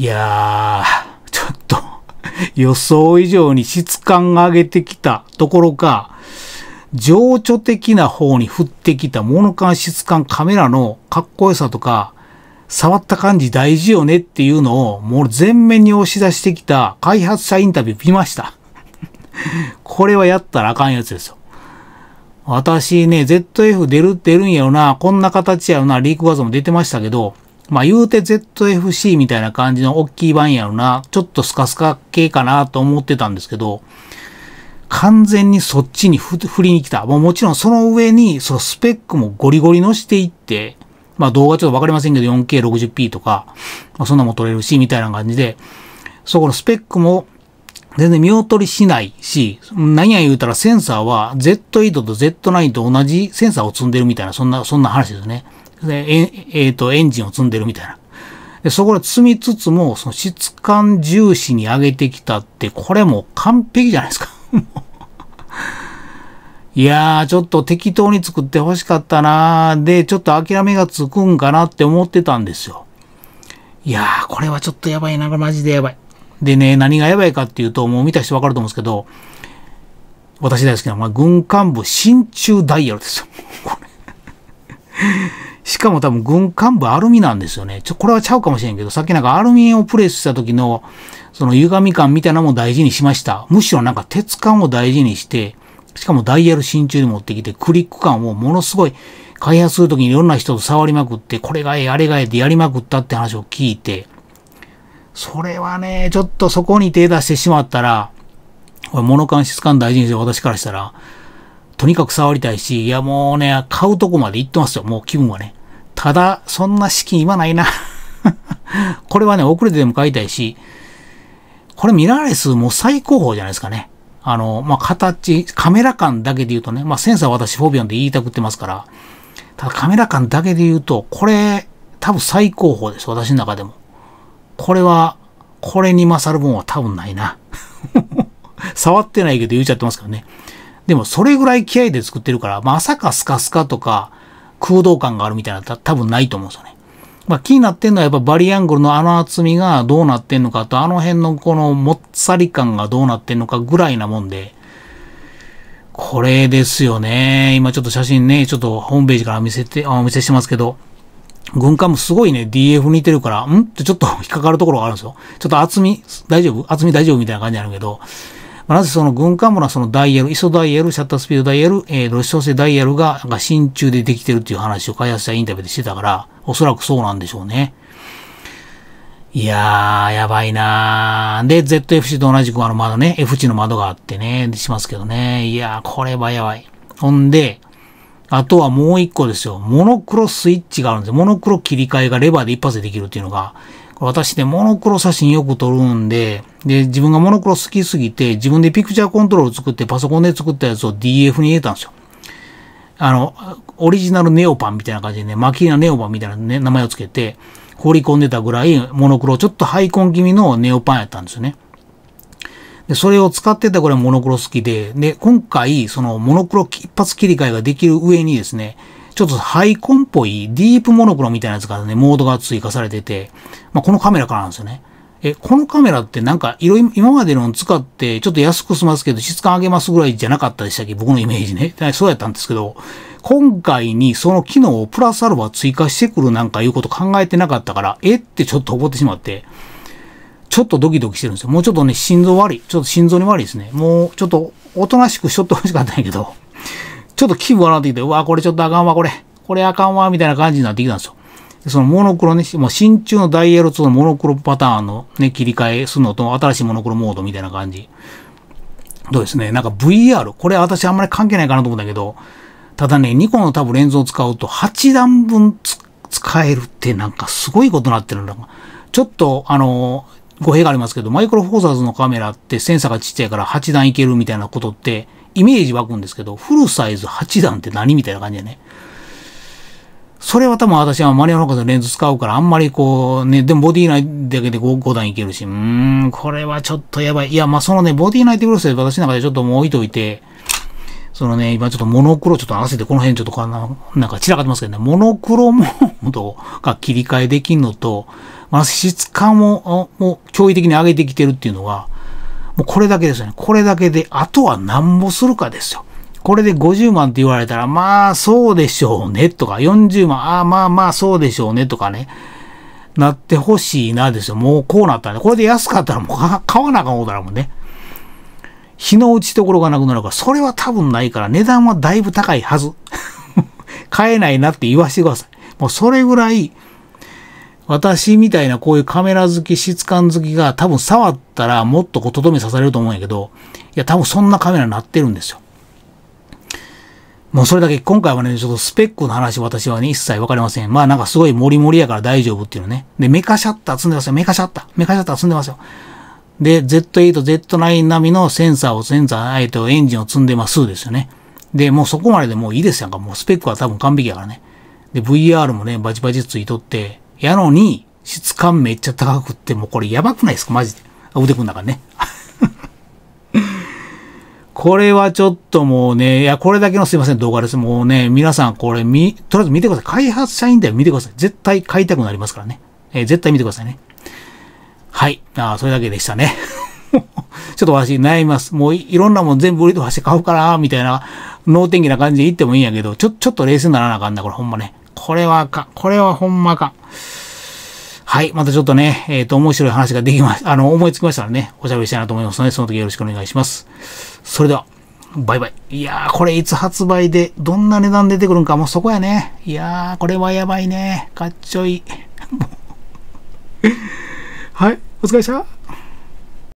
いやー、ちょっと 予想以上に質感が上げてきたところか、情緒的な方に振ってきたの感質感カメラのかっこよさとか、触った感じ大事よねっていうのをもう全面に押し出してきた開発者インタビュー見ました。これはやったらあかんやつですよ。私ね、ZF 出るって出るんやろな、こんな形やろな、リーク画像も出てましたけど、まあ言うて ZFC みたいな感じの大きい版やろな、ちょっとスカスカ系かなと思ってたんですけど、完全にそっちに振りに来た。もうもちろんその上に、そのスペックもゴリゴリのしていって、まあ動画ちょっとわかりませんけど 4K60p とか、まあ、そんなも撮れるし、みたいな感じで、そこのスペックも全然見劣りしないし、何や言うたらセンサーは Z8 と Z9 と同じセンサーを積んでるみたいな、そんな、そんな話ですね。え、えっ、ー、と、エンジンを積んでるみたいな。で、そこで積みつつも、その質感重視に上げてきたって、これもう完璧じゃないですか。いやー、ちょっと適当に作って欲しかったなー。で、ちょっと諦めがつくんかなって思ってたんですよ。いやー、これはちょっとやばいな、マジでやばい。でね、何がやばいかっていうと、もう見た人わかると思うんですけど、私大好きな、まあ、軍幹部、真鍮ダイヤルですよ。しかも多分軍幹部アルミなんですよね。ちょ、これはちゃうかもしれんけど、さっきなんかアルミをプレスした時の、その歪み感みたいなのも大事にしました。むしろなんか鉄感を大事にして、しかもダイヤル真鍮に持ってきて、クリック感をものすごい開発するときにいろんな人と触りまくって、これがええ、あれがええってやりまくったって話を聞いて、それはね、ちょっとそこに手出してしまったら、これ物感質感大事にして私からしたら、とにかく触りたいし、いやもうね、買うとこまで行ってますよ、もう気分はね。ただ、そんな資金はないな これはね、遅れてでも買いたいし、これミラーレスも最高峰じゃないですかね。あの、まあ、形、カメラ感だけで言うとね、まあ、センサー私フォビオンで言いたくってますから、ただカメラ感だけで言うと、これ、多分最高峰です、私の中でも。これは、これに勝る分は多分ないな 触ってないけど言っちゃってますからね。でもそれぐらい気合で作ってるから、まさかスカスカとか、空洞感があるみたいなた多分ないと思うんですよね。まあ、気になってんのはやっぱバリアングルのあの厚みがどうなってんのかと、あの辺のこのもっさり感がどうなってんのかぐらいなもんで、これですよね。今ちょっと写真ね、ちょっとホームページから見せて、あお見せしてますけど、軍艦もすごいね、DF 似てるから、んってちょっと引っかかるところがあるんですよ。ちょっと厚み、大丈夫厚み大丈夫みたいな感じになるけど、まあ、なぜその軍艦もそのダイヤル、磯ダイヤル、シャッタースピードダイヤル、えー、露出調整ダイヤルが、なんか真鍮でできてるっていう話を開発者インタビューでしてたから、おそらくそうなんでしょうね。いやー、やばいなー。で、ZFC と同じくあの窓ね、F 値の窓があってね、しますけどね。いやー、これはやばい。ほんで、あとはもう一個ですよ。モノクロスイッチがあるんですよ。モノクロ切り替えがレバーで一発でできるっていうのが、私ね、モノクロ写真よく撮るんで、で、自分がモノクロ好きすぎて、自分でピクチャーコントロール作って、パソコンで作ったやつを DF に入れたんですよ。あの、オリジナルネオパンみたいな感じでね、マキーナネオパンみたいな、ね、名前をつけて、放り込んでたぐらい、モノクロ、ちょっとハイコン気味のネオパンやったんですよね。で、それを使ってたぐらいモノクロ好きで、で、今回、そのモノクロ一発切り替えができる上にですね、ちょっとハイコンっぽいディープモノクロみたいなやつからね、モードが追加されてて、まあ、このカメラからなんですよね。え、このカメラってなんか、いろいろ今までの使って、ちょっと安く済ますけど、質感上げますぐらいじゃなかったでしたっけ僕のイメージね。そうやったんですけど、今回にその機能をプラスアルファ追加してくるなんかいうこと考えてなかったから、えってちょっと思ってしまって、ちょっとドキドキしてるんですよ。もうちょっとね、心臓悪い。ちょっと心臓に悪いですね。もうちょっとおとなしくしとってほしかったんやけど、ちょっと気分がなってきて、うわ、これちょっとあかんわ、これ。これあかんわ、みたいな感じになってきたんですよ。そのモノクロね、もう真鍮のダイヤルとのモノクロパターンのね、切り替えするのと、新しいモノクロモードみたいな感じ。どうですね。なんか VR、これ私あんまり関係ないかなと思うんだけど、ただね、ニコンの多分レンズを使うと8段分使えるってなんかすごいことになってるんだ。ちょっと、あの、語弊がありますけど、マイクロフォーサーズのカメラってセンサーがちっちゃいから8段いけるみたいなことって、イメージ湧くんですけど、フルサイズ8段って何みたいな感じだね。それは多分私はマリアフーカスのレンズ使うから、あんまりこう、ね、でもボディ内だけで 5, 5段いけるし、うーん、これはちょっとやばい。いや、まあ、そのね、ボディ内ってフルサイズ私の中でちょっともう置いといて、そのね、今ちょっとモノクロちょっと合わせて、この辺ちょっとこんな、なんか散らかってますけどね、モノクロも、ードが切り替えできんのと、まあ、質感を、もう驚異的に上げてきてるっていうのが、もうこれだけですよね。これだけで、あとは何もするかですよ。これで50万って言われたら、まあそうでしょうねとか、40万、ああまあまあそうでしょうねとかね、なってほしいなですよ。もうこうなったらで、これで安かったらもう 買わなあかんことだもんね。日の打ちところがなくなるから、それは多分ないから、値段はだいぶ高いはず。買えないなって言わせてください。もうそれぐらい、私みたいなこういうカメラ好き、質感好きが多分触ったらもっとこう、とどめ刺されると思うんやけど、いや、多分そんなカメラになってるんですよ。もうそれだけ、今回はね、ちょっとスペックの話私はね、一切わかりません。まあなんかすごいモリモリやから大丈夫っていうのね。で、メカシャッター積んでますよ。メカシャッター。メカシャッター積んでますよ。で、Z8、Z9 並みのセンサーを、センサー、えっと、エンジンを積んでますですよね。で、もうそこまででもういいですやんか。もうスペックは多分完璧やからね。で、VR もね、バチバチついとって、やのに、質感めっちゃ高くって、もうこれやばくないですかマジで。腕組んだからね。これはちょっともうね、いや、これだけのすいません、動画です。もうね、皆さんこれみ、とりあえず見てください。開発者インタビュー見てください。絶対買いたくなりますからね。えー、絶対見てくださいね。はい。ああ、それだけでしたね。ちょっとわし悩みます。もういろんなもん全部売りとわし買うから、みたいな、脳天気な感じで言ってもいいんやけど、ちょ、ちょっと冷静にならなあかんな、これほんまね。これはあかん。これはほんまあかん。はい。またちょっとね、えっ、ー、と、面白い話ができました。あの、思いつきましたらね、おしゃべりしたいなと思いますので、その時よろしくお願いします。それでは、バイバイ。いやー、これいつ発売で、どんな値段出てくるんか、もうそこやね。いやー、これはやばいね。かっちょい はい。お疲れ様